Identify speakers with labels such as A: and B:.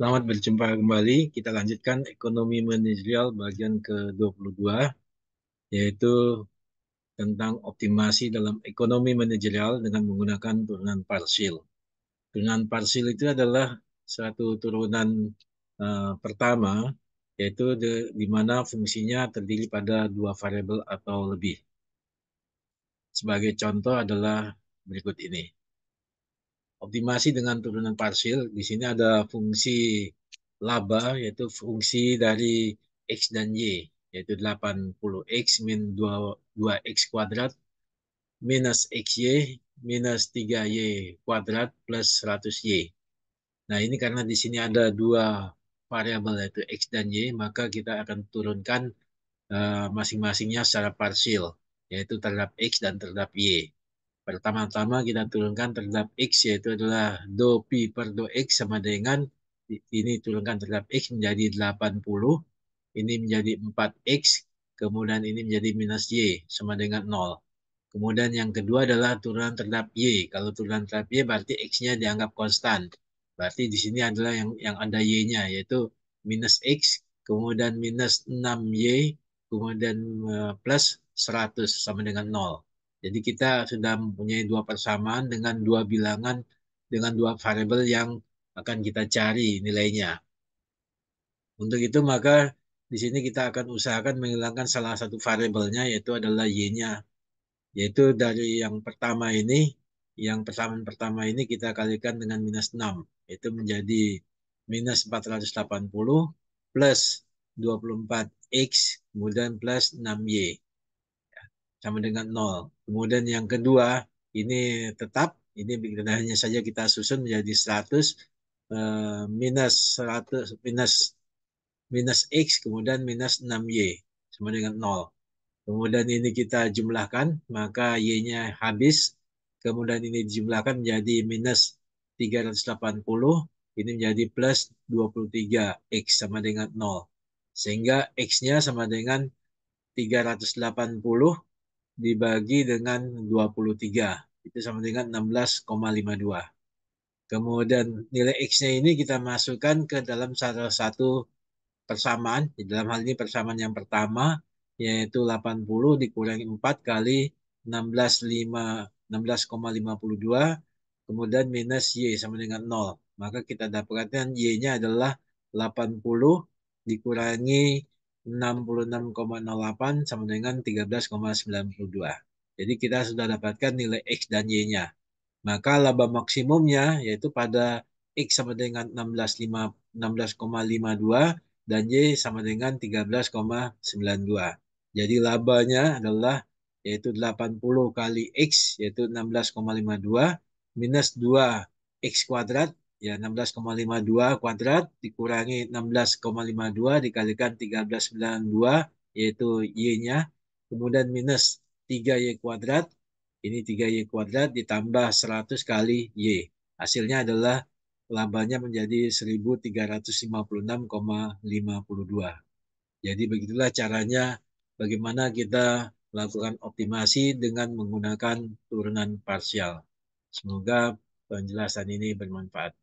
A: Selamat berjumpa kembali. Kita lanjutkan ekonomi manajerial bagian ke-22, yaitu tentang optimasi dalam ekonomi manajerial dengan menggunakan turunan parsil. Turunan parsil itu adalah satu turunan uh, pertama, yaitu di, di mana fungsinya terdiri pada dua variabel atau lebih. Sebagai contoh adalah berikut ini optimasi dengan turunan parsial Di sini ada fungsi laba, yaitu fungsi dari X dan Y, yaitu 80X min 2, 2X kuadrat minus XY minus 3Y kuadrat plus 100Y. Nah, ini karena di sini ada dua variabel yaitu X dan Y, maka kita akan turunkan uh, masing-masingnya secara parsial yaitu terhadap X dan terhadap Y. Pertama-tama kita turunkan terhadap X yaitu adalah do pi per do X sama dengan ini turunkan terhadap X menjadi 80. Ini menjadi 4X. Kemudian ini menjadi minus Y sama dengan 0. Kemudian yang kedua adalah turunan terhadap Y. Kalau turunan terhadap Y berarti X-nya dianggap konstan. Berarti di sini adalah yang, yang ada Y-nya yaitu minus X, kemudian minus 6Y, kemudian eh, plus 100 sama dengan 0. Jadi kita sudah mempunyai dua persamaan dengan dua bilangan dengan dua variabel yang akan kita cari nilainya. Untuk itu maka di sini kita akan usahakan menghilangkan salah satu variabelnya yaitu adalah y-nya. Yaitu dari yang pertama ini, yang persamaan pertama ini kita kalikan dengan minus 6. Itu menjadi minus 480 plus 24x kemudian plus 6y sama dengan nol. Kemudian yang kedua ini tetap ini hanya saja kita susun menjadi 100 uh, eh, minus 100 minus minus x kemudian minus 6y sama dengan nol. Kemudian ini kita jumlahkan maka y-nya habis. Kemudian ini dijumlahkan menjadi minus 380 ini menjadi plus 23x sama dengan nol. Sehingga x-nya sama dengan 380 dibagi dengan 23. Itu sama dengan 16,52. Kemudian nilai X-nya ini kita masukkan ke dalam salah satu persamaan. Di dalam hal ini persamaan yang pertama yaitu 80 dikurangi 4 kali puluh 16,52 kemudian minus Y sama dengan 0. Maka kita dapatkan Y-nya adalah 80 dikurangi 66,08 sama dengan 13,92. Jadi kita sudah dapatkan nilai X dan Y-nya. Maka laba maksimumnya yaitu pada X sama dengan 16,52 16, dan Y sama dengan 13,92. Jadi labanya adalah yaitu 80 kali X yaitu 16,52 minus 2 X kuadrat ya 16,52 kuadrat dikurangi 16,52 dikalikan 1392 yaitu Y-nya kemudian minus 3Y kuadrat ini 3Y kuadrat ditambah 100 kali Y hasilnya adalah labanya menjadi 1356,52 jadi begitulah caranya bagaimana kita melakukan optimasi dengan menggunakan turunan parsial semoga penjelasan ini bermanfaat